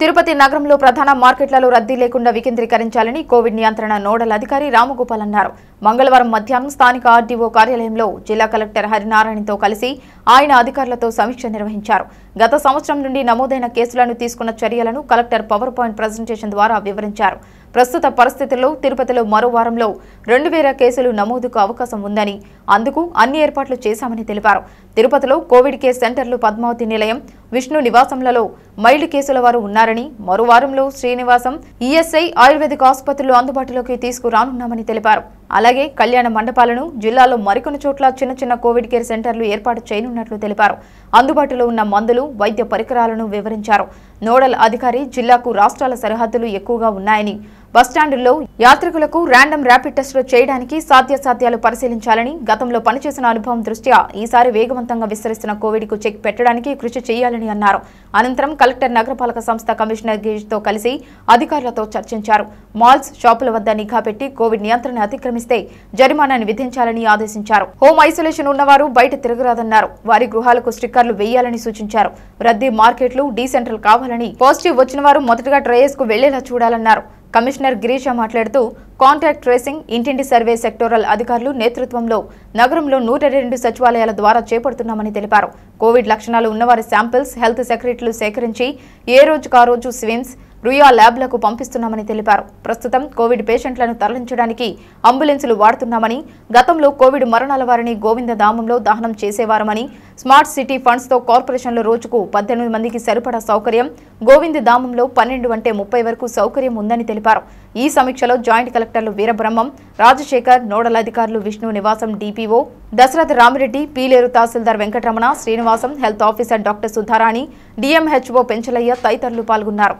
తిరుపతి నగరంలో ప్రధాన మార్కెట్లలో రద్దీ లేకుండా వికేంద్రీకరించాలని కోవిడ్ నియంత్రణ నోడల్ అధికారి రామగోపాల్ అన్నారు మంగళవారం మధ్యాహ్నం స్థానిక ఆర్డీఓ కార్యాలయంలో జిల్లా కలెక్టర్ హరినారాయణతో కలిసి ఆయన అధికారులతో సమీక్ష నిర్వహించారు గత సంవత్సరం నుండి నమోదైన కేసులను తీసుకున్న చర్యలను కలెక్టర్ పవర్ పాయింట్ ప్రజెంటేషన్ ద్వారా వివరించారు ప్రస్తుత పరిస్థితుల్లో తిరుపతిలో మరో వారంలో రెండు వేల కేసులు నమోదుకు అవకాశం ఉందని అందుకు అన్ని ఏర్పాట్లు చేశామని తెలిపారు తిరుపతిలో కోవిడ్ కేర్ సెంటర్లు పద్మావతి నిలయం విష్ణు నివాసంలలో మైల్డ్ కేసుల వారు ఉన్నారని మరో వారంలో శ్రీనివాసం ఈఎస్ఐ ఆయుర్వేదిక ఆసుపత్రులు అందుబాటులోకి తీసుకురానున్నామని తెలిపారు అలాగే కళ్యాణ మండపాలను జిల్లాలో మరికొన్ని చోట్ల చిన్న చిన్న కోవిడ్ కేర్ సెంటర్లు ఏర్పాటు చేయనున్నట్లు తెలిపారు అందుబాటులో ఉన్న మందులు వైద్య పరికరాలను వివరించారు నోడల్ అధికారి జిల్లాకు రాష్ట్రాల సరిహద్దులు ఎక్కువగా ఉన్నాయని బస్టాండుల్లో యాత్రికులకు ర్యాండమ్ ర్యాపిడ్ టెస్టులు చేయడానికి సాధ్యాసాధ్యాలు పరిశీలించాలని గతంలో పనిచేసిన అనుభవం దృష్ట్యా ఈసారి వేగవంతంగా విస్తరిస్తున్న కోవిడ్కు చెక్ పెట్టడానికి కృషి చేయాలని అన్నారు అనంతరం కలెక్టర్ నగరపాలక సంస్థ కమిషనర్ తో కలిసి అధికారులతో చర్చించారు మాల్స్ షాపుల వద్ద నిఘా పెట్టి కోవిడ్ నియంత్రణ అతిక్రమిస్తే జరిమానాన్ని విధించాలని ఆదేశించారు హోమ్ ఐసోలేషన్ ఉన్నవారు బయట తిరగరాదన్నారు వారి గృహాలకు స్టిక్కర్లు వేయాలని సూచించారు రద్దీ మార్కెట్లు డీసెంట్రల్ కావాలని పాజిటివ్ వచ్చిన వారు మొదటగా డ్రయర్స్ కు వెళ్లేలా చూడాలన్నారు కమిషనర్ గిరీష మాట్లాడుతూ కాంటాక్ట్ ట్రేసింగ్ ఇంటింటి సర్వే సెక్టోరల్ అధికారులు నేతృత్వంలో నగరంలో నూట సచివాలయాల ద్వారా చేపడుతున్నామని తెలిపారు కోవిడ్ లక్షణాలు ఉన్నవారి శాంపిల్స్ హెల్త్ సెక్రటరీలు సేకరించి ఏ రోజుకారోజు రోజు స్విమ్స్ రుయా ల్యాబ్లకు పంపిస్తున్నామని తెలిపారు ప్రస్తుతం కోవిడ్ పేషెంట్లను తరలించడానికి అంబులెన్సులు వాడుతున్నామని గతంలో కోవిడ్ మరణాల వారిని గోవింద ధామంలో దహనం చేసేవారమని స్మార్ట్ సిటీ ఫండ్స్తో కార్పొరేషన్లు రోజుకు పద్దెనిమిది మందికి సరిపడా సౌకర్యం ధామంలో పన్నెండు అంటే ముప్పై వరకు సౌకర్యం ఉందని తెలిపారు ఈ సమీక్షలో జాయింట్ కలెక్టర్లు వీరబ్రహ్మం రాజశేఖర్ నోడల్ అధికారులు విష్ణు నివాసం DPO Dasharath Ramireddy Pileru tahsildar Venkataramana Srinivasam health officer doctor Sudharani DMHO Penchalaiah తదితరులు పాల్గొన్నారు